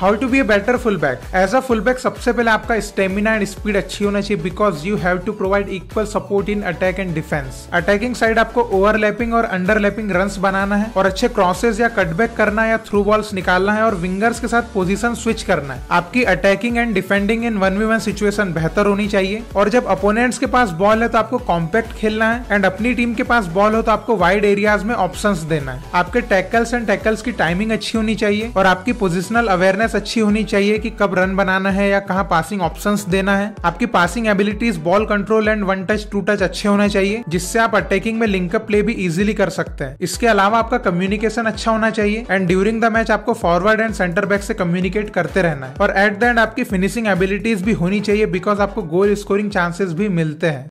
how to be a better full back as a full back सबसे पहले आपका stamina and speed अच्छी होना चाहिए because you have to provide equal support in attack and defence attacking side आपको overlapping और underlapping run बनाना है और अच्छे क्रॉसेज या कटबैक करना या थ्रू बॉल्स निकालना है और विंगर्स के साथ पोजिशन स्विच करना है आपकी attacking and defending in one v one situation बेहतर होनी चाहिए और जब अपोनेंट्स के पास बॉल है तो आपको कॉम्पैक्ट खेलना है एंड अपनी टीम के पास बॉल हो तो आपको वाइड एरियाज में ऑप्शन देना है आपके टैकल्स एंड टैकल्स की टाइमिंग अच्छी होनी चाहिए और आपकी पोजिशनल अवेयरनेस अवेयरनेस अच्छी होनी चाहिए कि कब रन बनाना है या कहाँ पासिंग ऑप्शन देना है आपकी passing abilities ball control and one touch two touch अच्छे होने चाहिए जिससे आप अटैकिंग में लिंकअप प्ले भी इजिली कर सकते हैं इसके अलावा आपका कम्युनिकेशन अच्छा होना चाहिए एंड ड्यूरिंग द मैच आपको फॉरवर्ड एंड सेंटर बैक से कम्युनिकेट करते रहना है और एट द एंड आपकी फिनिशिंग एबिलिटीज भी होनी चाहिए बिकॉज आपको गोल स्कोरिंग चांसेस भी मिलते हैं